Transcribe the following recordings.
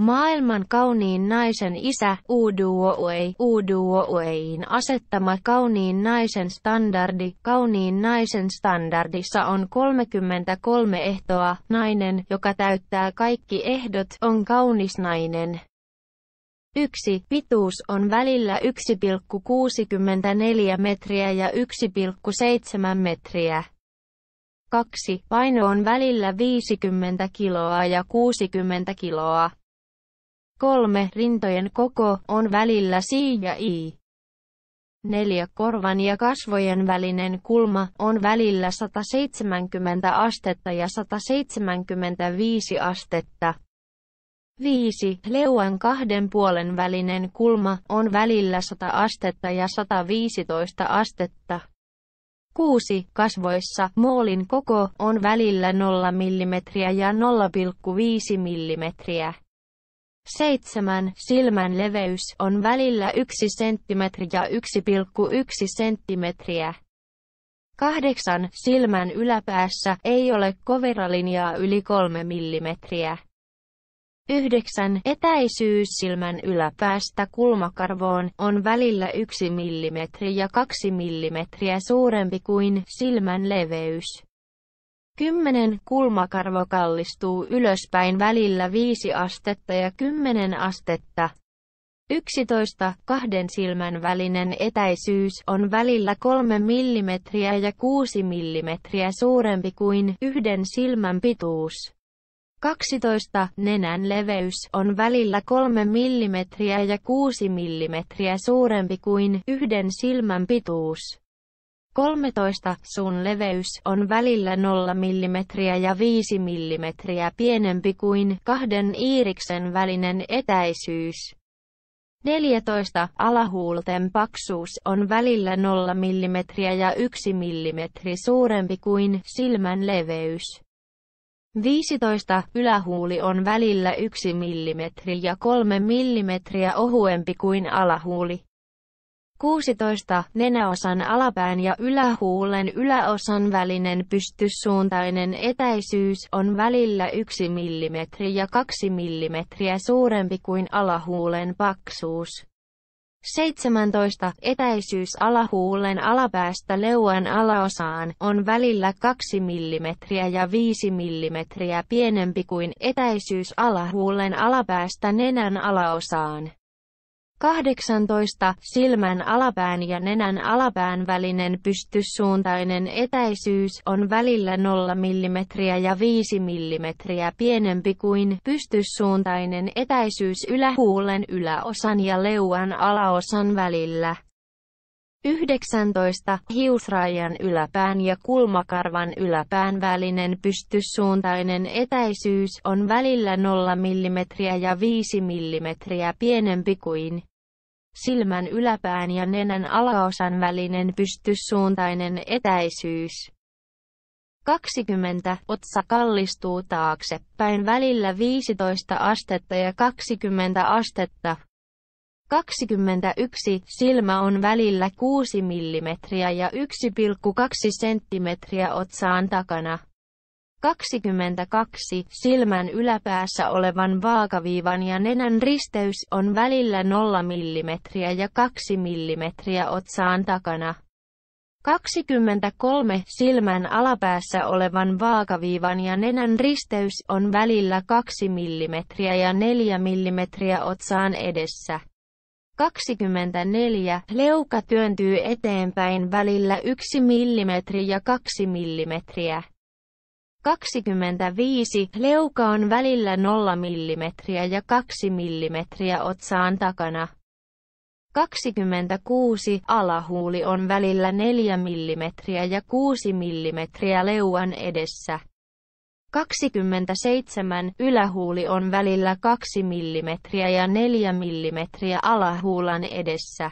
Maailman kauniin naisen isä Uduoei Uduoein asettama kauniin naisen standardi Kauniin naisen standardissa on 33 ehtoa. Nainen, joka täyttää kaikki ehdot, on kaunis nainen. 1. Pituus on välillä 1,64 metriä ja 1,7 metriä. 2. Paino on välillä 50 kiloa ja 60 kiloa. 3. Rintojen koko on välillä si ja i. 4. Korvan ja kasvojen välinen kulma on välillä 170 astetta ja 175 astetta. 5. Leuan kahden puolen välinen kulma on välillä 100 astetta ja 115 astetta. 6. Kasvoissa moolin koko on välillä 0 mm ja 0,5 mm. 7. Silmän leveys on välillä 1 cm ja 1,1 senttimetriä. 8. Silmän yläpäässä ei ole koveralinjaa yli 3 millimetriä. 9. Etäisyys silmän yläpäästä kulmakarvoon on välillä 1 mm ja 2 mm suurempi kuin silmän leveys. 10 kulmakarvo kallistuu ylöspäin välillä 5 astetta ja 10 astetta. 11. Kahden silmän välinen etäisyys on välillä 3 mm ja 6 mm suurempi kuin yhden silmän pituus. 12. Nenän leveys on välillä 3 mm ja 6 mm suurempi kuin yhden silmän pituus. 13. Sun leveys on välillä 0 mm ja 5 mm pienempi kuin kahden iiriksen välinen etäisyys. 14. Alahuulten paksuus on välillä 0 mm ja 1 mm suurempi kuin silmän leveys. 15. Ylähuuli on välillä 1 mm ja 3 mm ohuempi kuin alahuuli. 16. Nenäosan alapään ja ylähuulen yläosan välinen pystyssuuntainen etäisyys on välillä 1 mm ja 2 mm suurempi kuin alahuulen paksuus. 17. Etäisyys alahuulen alapäästä leuan alaosaan on välillä 2 mm ja 5 mm pienempi kuin etäisyys alahuulen alapäästä nenän alaosaan. 18. Silmän alapään ja nenän alapään välinen pystyssuuntainen etäisyys on välillä 0 mm ja 5 mm pienempi kuin pystyssuuntainen etäisyys ylähuulen yläosan ja leuan alaosan välillä. 19. Hiusrajan yläpään ja kulmakarvan yläpään välinen pystyssuuntainen etäisyys on välillä 0 mm ja 5 mm pienempi kuin silmän yläpään ja nenän alaosan välinen pystyssuuntainen etäisyys. 20. Otsa kallistuu taaksepäin välillä 15 astetta ja 20 astetta. 21. Silmä on välillä 6 mm ja 1,2 senttimetriä otsaan takana. 22. Silmän yläpäässä olevan vaakaviivan ja nenän risteys on välillä 0 mm ja 2 mm otsaan takana. 23. Silmän alapäässä olevan vaakaviivan ja nenän risteys on välillä 2 mm ja 4 mm otsaan edessä. 24. Leuka työntyy eteenpäin välillä 1 mm ja 2 mm. 25. Leuka on välillä 0 mm ja 2 mm otsaan takana. 26. Alahuuli on välillä 4 mm ja 6 mm leuan edessä. 27. Ylähuuli on välillä 2 mm ja 4 mm alahuulan edessä.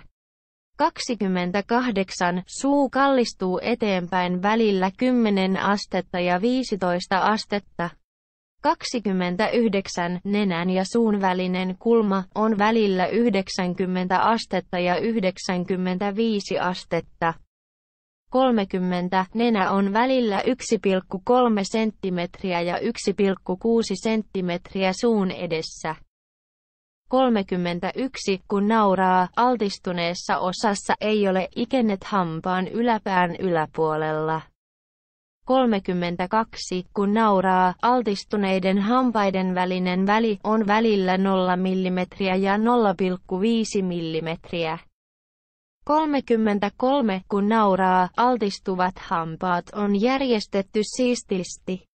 28. Suu kallistuu eteenpäin välillä 10 astetta ja 15 astetta. 29. Nenän ja suun välinen kulma on välillä 90 astetta ja 95 astetta. 30. Nenä on välillä 1,3 senttimetriä ja 1,6 senttimetriä suun edessä. 31, kun nauraa, altistuneessa osassa ei ole ikennet hampaan yläpään yläpuolella. 32, kun nauraa, altistuneiden hampaiden välinen väli on välillä 0 mm ja 0,5 mm. 33, kun nauraa, altistuvat hampaat on järjestetty siististi.